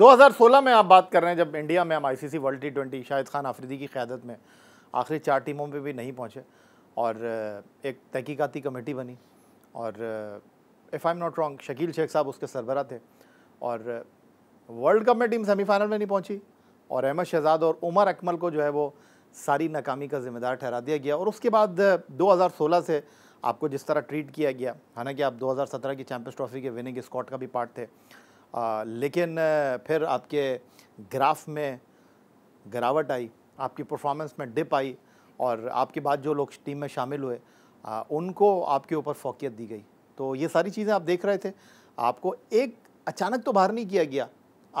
2016 में आप बात कर रहे हैं जब इंडिया में हम ICC world T twenty Shahid Khan Afridi की क्यादत में आखिरी चार टीमों में भी नहीं पहुँचे और एक तहकीकती कमेटी बनी और if I am not wrong Shakeel Sheikh sahab उसके सरबरा थे और वर्ल्ड कप में टीम सेमीफाइनल में नहीं पहुंची और अहमद शहजाद और उमर अकमल को जो है वो सारी नाकामी का जिम्मेदार ठहरा दिया गया और उसके बाद सोलह से आपको जिस तरह ट्रीट किया गया हालांकि आप सत्रह की चैंपियंस ट्रॉफी के विनिंग स्कॉट का भी पार्ट थे आ, लेकिन फिर आपके ग्राफ में गिरावट आई आपकी परफॉर्मेंस में डिप आई और आपके बाद जो लोग टीम में शामिल हुए आ, उनको आपके ऊपर फोकियत दी गई तो ये सारी चीज़ें आप देख रहे थे आपको एक अचानक तो बाहर नहीं किया गया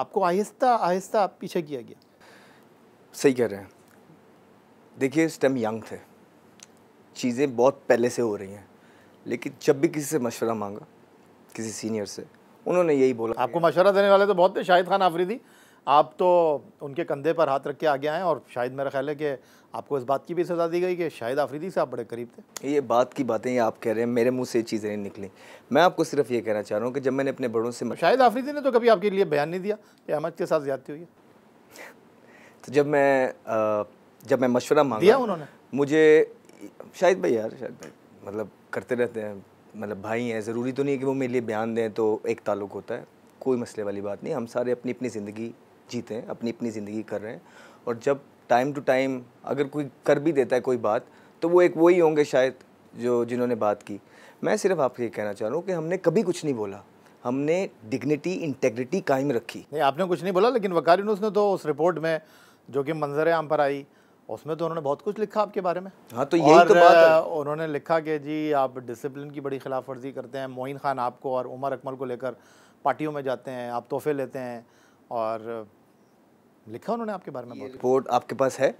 आपको आहिस्ता आहिस्ता पीछे किया गया सही कह रहे हैं देखिए इस टाइम यंग थे चीज़ें बहुत पहले से हो रही हैं लेकिन जब भी किसी से मशवरा मांगा किसी सीनियर से उन्होंने यही बोला आपको मशवरा देने वाले तो बहुत थे शाहिद खान आफरीदी आप तो उनके कंधे पर हाथ रख के आगे आए और शायद मेरा ख्याल है कि आपको इस बात की भी सजा दी गई कि शायद आफरीदी से आप बड़े करीब थे ये बात की बातें ये आप कह रहे हैं मेरे मुंह से चीज़ें नहीं निकली मैं आपको सिर्फ ये कहना चाह रहा हूँ कि जब मैंने अपने बड़ों से शायद आफरीदी ने तो कभी आपके लिए बयान नहीं दिया कि अहमद के साथ ज़्यादा हुई है तो जब मैं जब मैं मशवरा मांगा दिया उन्होंने मुझे शायद भाई यार शायद भाई मतलब करते रहते हैं मतलब भाई हैं ज़रूरी तो नहीं है कि वो मेरे लिए बयान दें तो एक ताल्लुक होता है कोई मसले वाली बात नहीं हम सारे अपनी अपनी ज़िंदगी जीते हैं अपनी अपनी ज़िंदगी कर रहे हैं और जब टाइम टू टाइम अगर कोई कर भी देता है कोई बात तो वो एक वही होंगे शायद जो जिन्होंने बात की मैं सिर्फ आपको ये कहना चाह रहा हूँ कि हमने कभी कुछ नहीं बोला हमने डिग्निटी इंटेग्रिटी कायम रखी नहीं आपने कुछ नहीं बोला लेकिन वकारी ने तो उस रिपोर्ट में जो कि मंजर आम पर आई उसमें तो उन्होंने बहुत कुछ लिखा आपके बारे में हाँ तो यही तो बात है उन्होंने लिखा कि जी आप डिसिप्लिन की बड़ी खिलाफ वर्जी करते हैं मोइन खान आपको और उमर अकमल को लेकर पार्टियों में जाते हैं आप तोहफे लेते हैं और लिखा उन्होंने आपके बारे में रिपोर्ट आपके पास है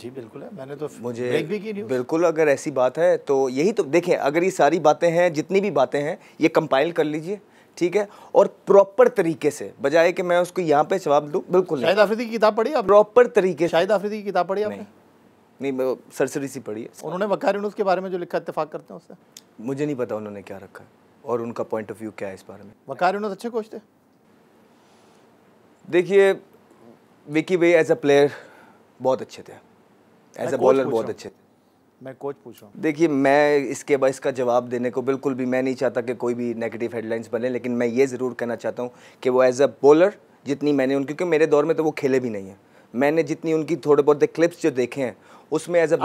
जी बिल्कुल है मैंने तो मुझे भी की बिल्कुल अगर ऐसी बात है तो यही तो देखें अगर ये सारी बातें हैं जितनी भी बातें हैं ये कंपाइल कर लीजिए ठीक है और प्रॉपर तरीके से बजाय कि मैं उसको यहाँ पे जवाब दूँ बिल्कुल शाहिद आफरीदी की किताब पढ़ी आप प्रॉपर तरीके शाहिद आफरीदी की किताब पढ़ी आपने नहीं सरसरी सी पड़ी है उन्होंने वकार यूनुस के बारे में जो लिखा इतफाक करते हैं उससे मुझे नहीं पता उन्होंने क्या रखा है और उनका पॉइंट ऑफ व्यू क्या है इस बारे में वकार यूनुस अच्छे कोच थे देखिए विकी भाई एज अ प्लेयर बहुत अच्छे थे एज अ बॉलर बहुत अच्छे थे मैं कोच पूछ रहा हूँ देखिए मैं इसके बाद इसका जवाब देने को बिल्कुल भी मैं नहीं चाहता कि कोई भी नेगेटिव हेडलाइंस बने लेकिन मैं ये ज़रूर कहना चाहता हूँ कि वो एज अ बॉलर जितनी मैंने उनकी क्योंकि मेरे दौर में तो वो खेले भी नहीं हैं मैंने जितनी उनकी थोड़े बहुत क्लिप्स जो देखे हैं उसमें एज ए